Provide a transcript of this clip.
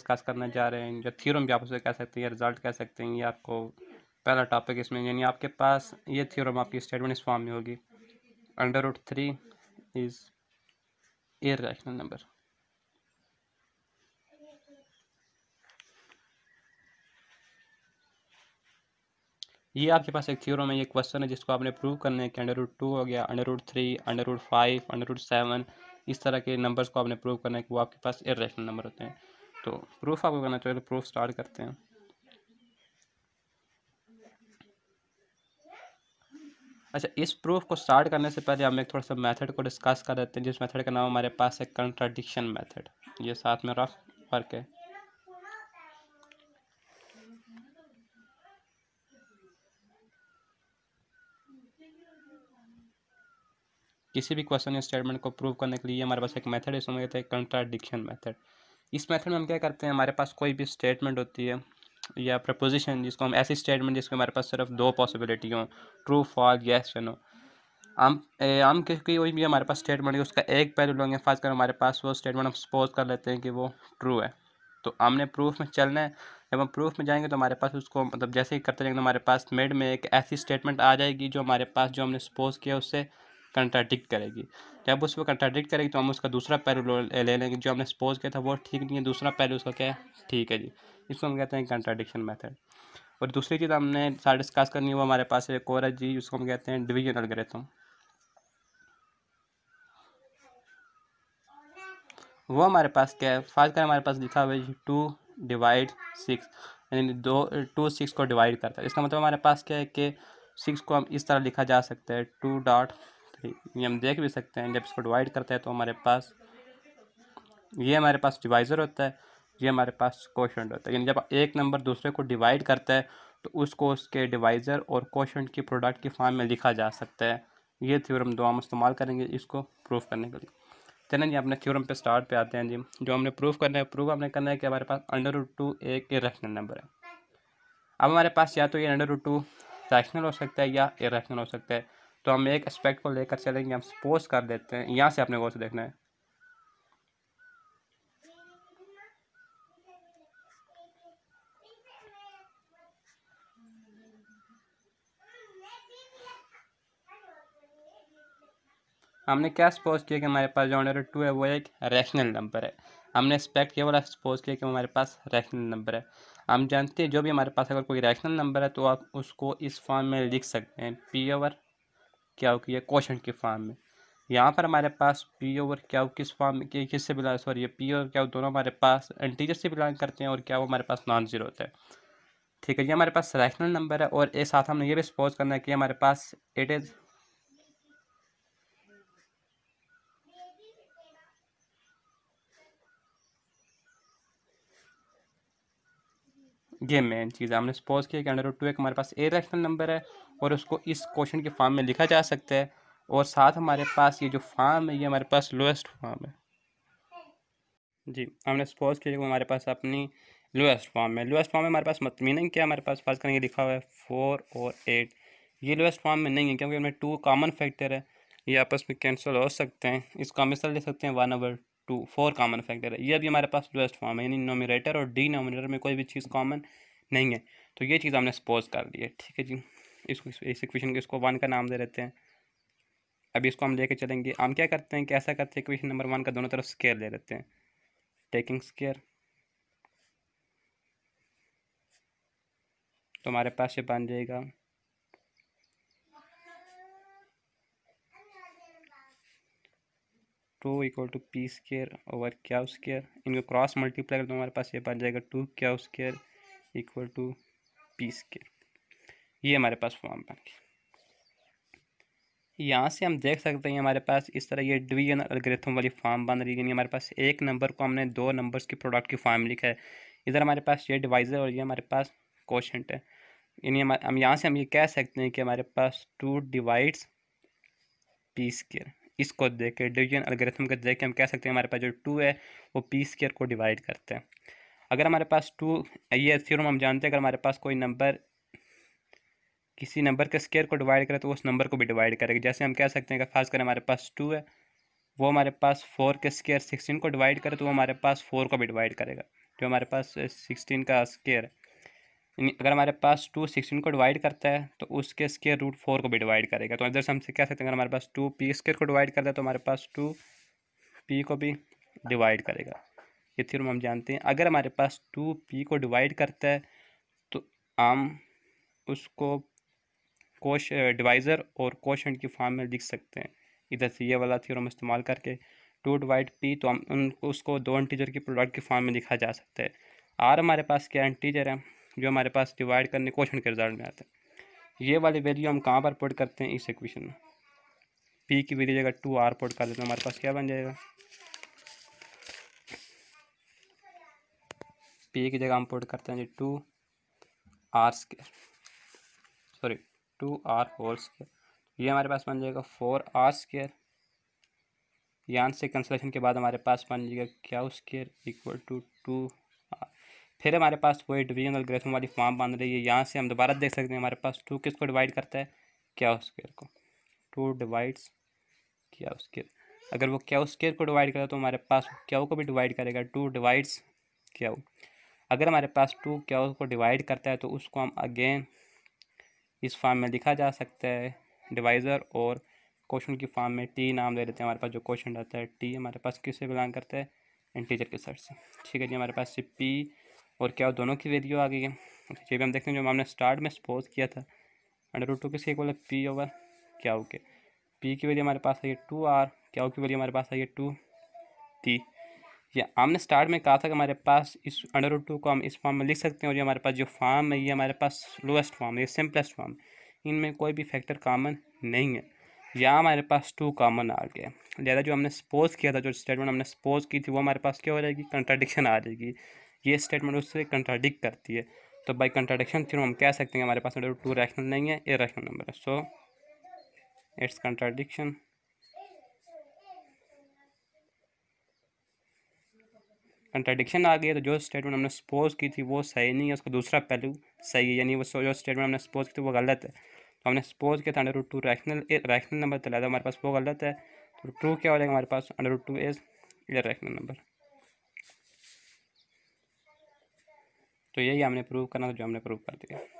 discuss करने जा रहे हैं या थ्योरम भी आप उसे कह सकते हैं या रिज़ल्ट कह सकते हैं ये आपको पहला टॉपिक इसमें यानी आपके पास ये थ्योरम आपकी स्टेटमेंट इस फॉर्म में होगी अंडर रूट थ्री इज़ एयर नंबर ये आपके पास एक थ्योरम है ये क्वेश्चन है जिसको आपने प्रूव करने है कि अंडर रूट टू हो गया under root three under root five under root seven इस तरह के नंबर्स को आपने प्रूव करना है कि वो आपके पास इरेशनल नंबर होते हैं तो प्रूफ आपको करना चाहिए तो प्रूफ स्टार्ट करते हैं अच्छा इस प्रूफ को स्टार्ट करने से पहले हम एक थोड़ा सा मेथड को डिस्कस कर देते हैं जिस मेथड का नाम हमारे पास है कंट्राडिक्शन मेथड ये साथ में रफ फर्क है किसी भी क्वेश्चन या स्टेटमेंट को प्रूव करने के लिए हमारे पास एक मेथड है इसमें कहते हैं कंट्राडिक्शन मेथड इस मेथड में हम क्या करते हैं हमारे पास कोई भी स्टेटमेंट होती है या प्रपोजिशन जिसको हम ऐसी स्टेटमेंट जिसको हमारे पास सिर्फ दो पॉसिबिलिटी हों ट्रू फॉल्स येस या नो हम आम क्योंकि कोई भी हमारे पास स्टेटमेंट है उसका एक पहलू लेंगे फाज कर हमारे पास वो स्टेटमेंट हम सपोज कर लेते हैं कि वो ट्रू है तो हमने प्रूफ में चलना है जब हम प्रूफ में जाएंगे तो हमारे पास उसको मतलब जैसे ही करते जाएंगे तो हमारे पास मेड में एक ऐसी स्टेटमेंट आ जाएगी जो हमारे पास जो हमने सपोज किया उससे कंट्राडिक्ट करेगी जब उस पर कंट्राडिक्ट करेगी तो हम उसका दूसरा पैर ले लेंगे जो हमने सपोज किया था वो ठीक नहीं है दूसरा पैर उसका क्या है ठीक है जी इसको हम कहते हैं कंट्राडिक्शन मैथड और दूसरी चीज़ हमने सारे डिस्कस करनी है वो हमारे पास एक और है जी उसको हम कहते हैं डिवीजन अलग्रेथम वो हमारे पास क्या है फर्स्ट कर हमारे पास लिखा हुआ है टू डिवाइड सिक्स यानी दो टू सिक्स को डिवाइड करता है इसका मतलब हमारे पास क्या है कि सिक्स को हम इस तरह लिखा जा सकता है टू डॉट थ्री ये हम देख भी सकते हैं जब इसको डिवाइड करते हैं तो हमारे पास ये हमारे पास डिवाइज़र होता है ये हमारे पास क्वेश्चन होता है यानी जब एक नंबर दूसरे को डिवाइड करता है तो उसको उसके डिवाइज़र और क्वेश्चन की प्रोडक्ट के फॉर्म में लिखा जा सकता है ये थ्योरम दो हम इस्तेमाल करेंगे इसको प्रूफ करने के लिए चलें जी अपने थ्योरम पे स्टार्ट पे आते हैं जी जो हमने प्रूफ करना है प्रूफ हमने करना है कि हमारे पास अंडर रूट टू एक इरेशनल नंबर है अब हमारे पास या तो ये अंडर रूट टू रैशनल हो सकता है या इरेशनल हो सकता है तो हम एक एस्पेक्ट को लेकर चलेंगे हम सपोज कर देते हैं यहाँ से अपने गौर से देखना है हमने क्या सपोज किया कि हमारे पास जो ऑर्डर टू है वो एक रैशनल नंबर है हमने एक्सपेक्ट केवल सपोज किया कि हमारे पास रैशनल नंबर है हम जानते हैं जो भी हमारे पास अगर कोई रैशनल नंबर है तो आप उसको इस फॉर्म में लिख सकते हैं पी ओवर क्या की है क्वेश्चन के फॉर्म में यहाँ पर हमारे पास पी ओवर क्या किस फॉर्म में किससे बिलोंग सॉरी ये पी और क्या दोनों हमारे पास इंटीजर से बिलोंग करते हैं और क्या वो हमारे पास नॉन जीरो होता है ठीक है ये हमारे पास रैशनल नंबर है और एक साथ हमने ये भी सपोज करना है कि हमारे पास एट इज ये मेन चीज़ है हमने सपोज किया कि अंडर रूट टू एक हमारे पास ए रैशनल नंबर है और उसको इस क्वेश्चन के फॉर्म में लिखा जा सकता है और साथ हमारे पास ये जो फॉर्म है ये हमारे पास लोएस्ट फॉर्म है जी हमने सपोज किया मतलब कि हमारे पास अपनी लोएस्ट फॉर्म है लोएस्ट फॉर्म में हमारे पास मत मीनिंग क्या हमारे पास फर्ज करेंगे लिखा हुआ है फोर और एट ये लोएस्ट फॉर्म में नहीं है क्योंकि हमें टू कॉमन फैक्टर है ये आपस में कैंसिल हो सकते हैं इसको हम इस तरह लिख सकते हैं one over two four common factor है ये भी हमारे पास लोएस्ट फॉर्म है यानी नोमिनेटर और डी नोमिनेटर में कोई भी चीज़ कॉमन नहीं है तो ये चीज़ हमने सपोज कर दी है ठीक है जी इसको इस इक्वेशन को इसको वन का नाम दे देते हैं अभी इसको हम लेके चलेंगे हम क्या करते हैं कैसा करते हैं इक्वेशन नंबर वन का दोनों तरफ स्केयर ले लेते हैं टेकिंग स्केयर तो हमारे पास ये बन जाएगा two equal to P square over क्या स्केयर इनको क्रॉस मल्टीप्लाई कर हमारे पास ये बन जाएगा टू क्या square equal to P square ये हमारे पास फॉर्म बन गया यहाँ से हम देख सकते हैं हमारे पास इस तरह ये डिवीजन अलग्रेथम वाली फॉर्म बन रही है यानी हमारे पास एक नंबर को हमने दो नंबर्स के प्रोडक्ट की फॉर्म लिखा है इधर हमारे पास ये डिवाइजर और ये हमारे पास क्वेश्चन है यानी हम यहाँ से हम ये कह सकते हैं कि हमारे पास टू डिवाइड्स पी स्केयर इसको देख के डिवीजन अलग्रथम को देख के हम कह सकते हैं हमारे पास जो टू है वो पी स्केयर को डिवाइड करते हैं अगर हमारे पास टू ये थ्योरम हम जानते हैं अगर हमारे पास कोई नंबर किसी नंबर के स्केयर को डिवाइड करे तो उस नंबर को भी डिवाइड करेगा जैसे हम कह सकते हैं कि खास कर हमारे पास टू है वो हमारे पास फोर के स्केयर सिक्सटीन को डिवाइड करे तो वो हमारे पास फोर को भी डिवाइड करेगा जो हमारे पास सिक्सटीन का स्केयर है अगर हमारे पास टू सिक्सटीन को डिवाइड करता है तो उसके स्केयर रूट फोर को भी डिवाइड करेगा तो इधर से हमसे क्या सकते हैं अगर हमारे पास टू पी स्केयर को डिवाइड करता है तो हमारे पास टू पी को भी डिवाइड करेगा ये थ्योरम हम जानते हैं अगर हमारे पास टू पी को डिवाइड करता है तो हम उसको कोश डिवाइज़र और कोशंट की फॉर्म में लिख सकते हैं इधर से ये वाला थ्योरम इस्तेमाल करके टू डिवाइड पी तो हम उनको उसको दो इंटीजर के प्रोडक्ट की फॉर्म में लिखा जा सकता है आर हमारे पास क्या इंटीजर है जो हमारे पास डिवाइड करने क्वेश्चन के रिजल्ट में आते हैं ये वाली वैल्यू हम कहाँ पर पुट करते हैं इस इक्वेशन में पी की वैल्यू जगह टू आर पुट कर देते हैं हमारे पास क्या बन जाएगा पी की जगह हम पुट करते हैं जी two r square sorry two r whole square ये हमारे पास बन जाएगा फोर आर स्केयर यहाँ से कंसलेशन के बाद हमारे पास बन जाएगा क्या स्केयर इक्वल टू टू फिर हमारे पास वही डिविजनल ग्रेसन वाली फॉर्म बन रही है यहाँ से हम दोबारा देख सकते हैं हमारे पास टू किसको डिवाइड करता है क्या स्केयर को टू डिवाइड्स क्या स्केयर अगर वो क्या स्केयर को डिवाइड करे तो हमारे पास क्या को भी डिवाइड करेगा टू डिवाइड्स क्या अगर हमारे पास टू क्या को डिवाइड करता है तो उसको हम अगेन इस फॉर्म में लिखा जा सकता है डिवाइज़र और क्वेश्चन की फॉर्म में टी नाम दे देते हैं हमारे पास जो क्वेश्चन रहता है टी हमारे पास किससे बिलोंग करता है इंटीजर के सर से ठीक है जी हमारे पास पी और क्या दोनों की वैल्यू आ गई है अच्छा ये भी हम देखते हैं जो हमने स्टार्ट में सपोज किया था अंडर रूट टू किसके बोला पी ओवर क्या ओके पी की वैल्यू हमारे पास आई है टू आर क्या की वैल्यू हमारे पास आई है टू टी ये हमने स्टार्ट में कहा था कि हमारे पास इस अंडर रूट टू को हम इस फॉर्म में लिख सकते हैं और ये हमारे पास जो फॉर्म है ये हमारे पास लोएस्ट फॉर्म है ये सिंपलेस्ट फॉर्म इनमें कोई भी फैक्टर कॉमन नहीं है या हमारे पास टू कॉमन आ गया लिहाजा जो हमने सपोज किया था जो स्टेटमेंट हमने सपोज की थी वो हमारे पास क्या हो जाएगी कंट्राडिक्शन आ जाएगी ये स्टेटमेंट उससे कंट्राडिक करती है तो बाई कंट्राडिक्शन थ्योरम हम कह सकते हैं हमारे पास टू रैशनल नहीं है ए रैशनल नंबर है सो इट्स कंट्राडिक्शन कंट्राडिक्शन आ है तो जो स्टेटमेंट हमने सपोज की थी वो सही नहीं है उसका दूसरा पहलू सही है यानी वो जो स्टेटमेंट हमने सपोज की थी वो गलत है तो हमने सपोज किया था under root two rational rational number तो था हमारे पास वो गलत है तो ट्रू क्या हो जाएगा हमारे पास under root two is rational number तो यही हमने प्रूव करना था जो हमने प्रूव कर दिया